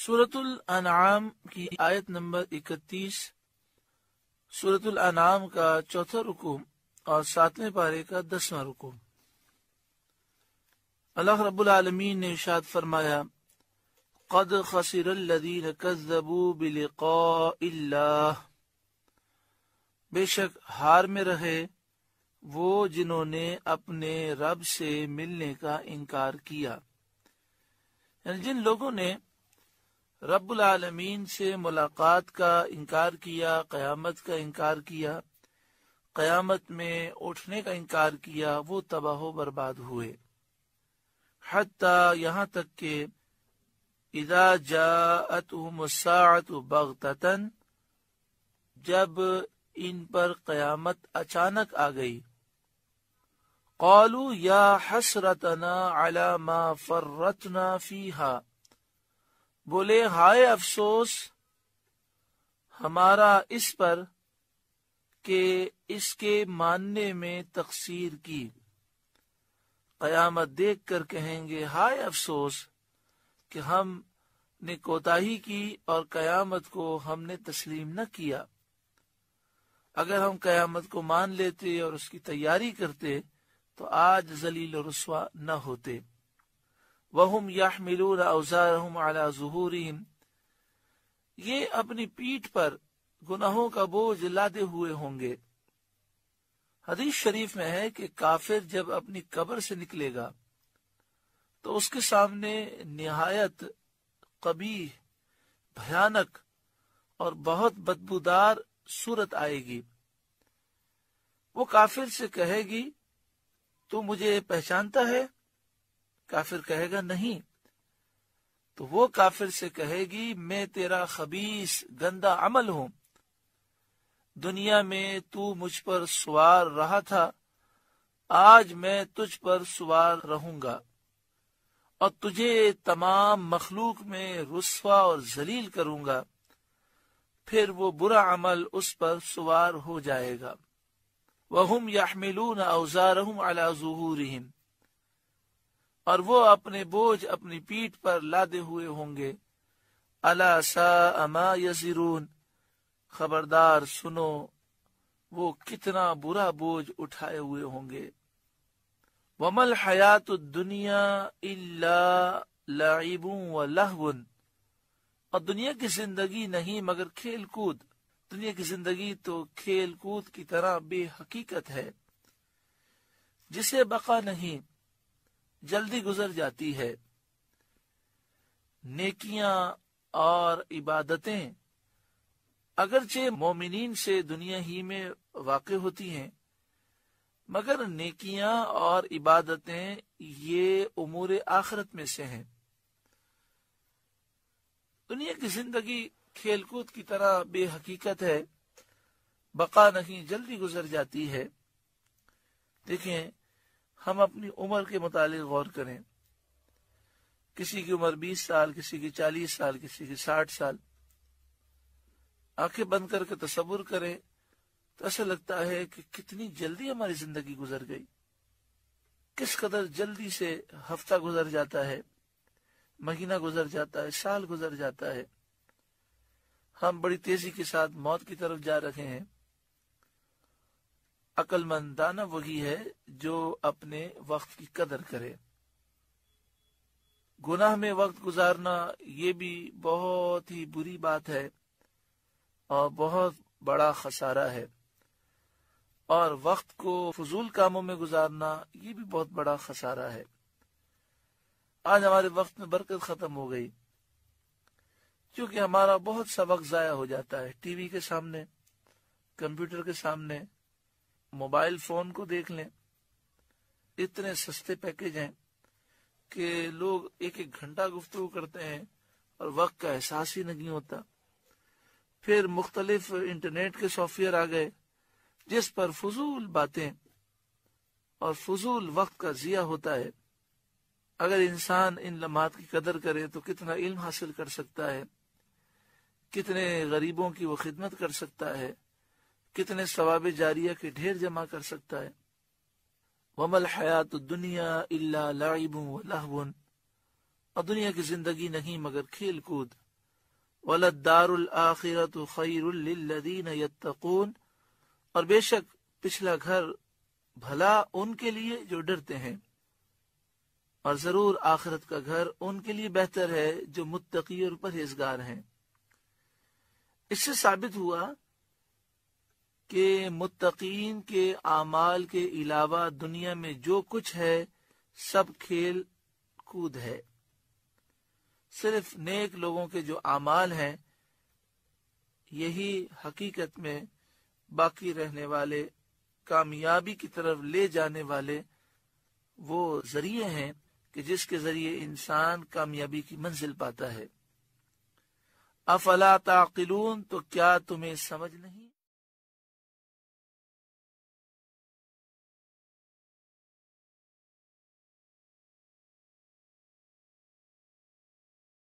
सूरतुल अनाम की आयत नंबर 31 सूरतुल अनाम का चौथा रुकुम और सातवें पारे का दसवां रुकुम अल्लाह रब्बुल आलमीन ने इशाद फरमाया قد خسر الذين كذبوا بلقاء الله बेशक हार में रहे वो जिन्होंने अपने रब से मिलने का इनकार किया जिन लोगों ने रब्बुल से मुलाकात का इनकार किया क़यामत का इनकार किया क़यामत में उठने का इनकार किया वो तबाह बर्बाद हुए हती यहाँ तक के इदा जात बगतन जब इन पर क्यामत अचानक आ गई कौलू या हसरतना अला मा फर्रतना फीहा बोले हाय अफसोस हमारा इस पर के इसके मानने में तकसीर की कयामत देख कर कहेंगे हाय अफसोस कि हम ने कोताही की और कयामत को हमने तस्लीम न किया अगर हम कयामत को मान लेते और उसकी तैयारी करते तो आज जलील और रसवा न होते वहम यामिलून अवजारहम अला जहूरिम ये अपनी पीठ पर गुनाहों का बोझ लादे हुए होंगे हदीस शरीफ में है कि काफिर जब अपनी कब्र से निकलेगा तो उसके सामने निहायत कबी भयानक और बहुत बदबूदार सूरत आएगी वो काफिर से कहेगी तू मुझे पहचानता है काफिर कहेगा नहीं तो वो काफिर से कहेगी मैं तेरा खबीस गंदा अमल हूं दुनिया में तू मुझ पर सवार रहा था आज मैं तुझ पर सवार रहूंगा और तुझे तमाम मखलूक में रुस्वा और जलील करूंगा फिर वो बुरा अमल उस पर सवार हो जाएगा वहम यामिलून अवजारहम अला जहूरहिम और वो अपने बोझ अपनी पीठ पर लादे हुए होंगे अला सा यजीरून खबरदार सुनो वो कितना बुरा बोझ उठाए हुए होंगे वमल हयात दुनिया लाइबू व लहवन और दुनिया की जिंदगी नहीं मगर खेल कूद दुनिया की जिंदगी तो खेल कूद की तरह बेहकीकत है जिसे बका नहीं जल्दी गुजर जाती है नेकियां और इबादतें अगरचे मोमिन से दुनिया ही में वाक़ होती हैं मगर नेकियां और इबादतें ये उमूर आखरत में से हैं दुनिया की जिंदगी खेलकूद की तरह बेहकीकत है बका नहीं जल्दी गुजर जाती है देखें हम अपनी उम्र के मुतालिक गौर करें किसी की उम्र बीस साल किसी की चालीस साल किसी की साठ साल आंखें बंद करके तस्वुर करें तो ऐसा लगता है कि कितनी जल्दी हमारी जिंदगी गुजर गई किस कदर जल्दी से हफ्ता गुजर जाता है महीना गुजर जाता है साल गुजर जाता है हम बड़ी तेजी के साथ मौत की तरफ जा रहे हैं अक्लमंदाना वही है जो अपने वक्त की कदर करे गुनाह में वक्त गुजारना ये भी बहुत ही बुरी बात है और बहुत बड़ा खसारा है और वक्त को फजूल कामों में गुजारना ये भी बहुत बड़ा खसारा है आज हमारे वक्त में बरकत खत्म हो गई क्योंकि हमारा बहुत सा वक्त जाया हो जाता है टीवी के सामने कंप्यूटर के सामने मोबाइल फोन को देख लें इतने सस्ते पैकेज हैं कि लोग एक एक घंटा गुफ्तु करते हैं और वक्त का एहसास ही नहीं होता फिर मुख्तलिफ इंटरनेट के सॉफ्टवेयर आ गए जिस पर फजूल बातें और फजूल वक्त का जिया होता है अगर इंसान इन लम्हात की कदर करे तो कितना इल्म हासिल कर सकता है कितने गरीबों की वो खिदमत कर सकता है कितने सवाब जारिया के ढेर जमा कर सकता है वमल हयात दुनिया इल्ला लाइबू लाहबुन और दुनिया की जिंदगी नहीं मगर खेल कूद वलदारुल आखिरत खैरुल्लदीन यत्तकून और बेशक पिछला घर भला उनके लिए जो डरते हैं और जरूर आखिरत का घर उनके लिए बेहतर है जो मुत्तकी और परहेजगार हैं इससे साबित हुआ कि मुतकीन के आमाल के अलावा दुनिया में जो कुछ है सब खेल कूद है सिर्फ नेक लोगों के जो आमाल हैं यही हकीकत में बाकी रहने वाले कामयाबी की तरफ ले जाने वाले वो जरिए हैं कि जिसके जरिए इंसान कामयाबी की मंजिल पाता है अफला ताकिलून तो क्या तुम्हें समझ नहीं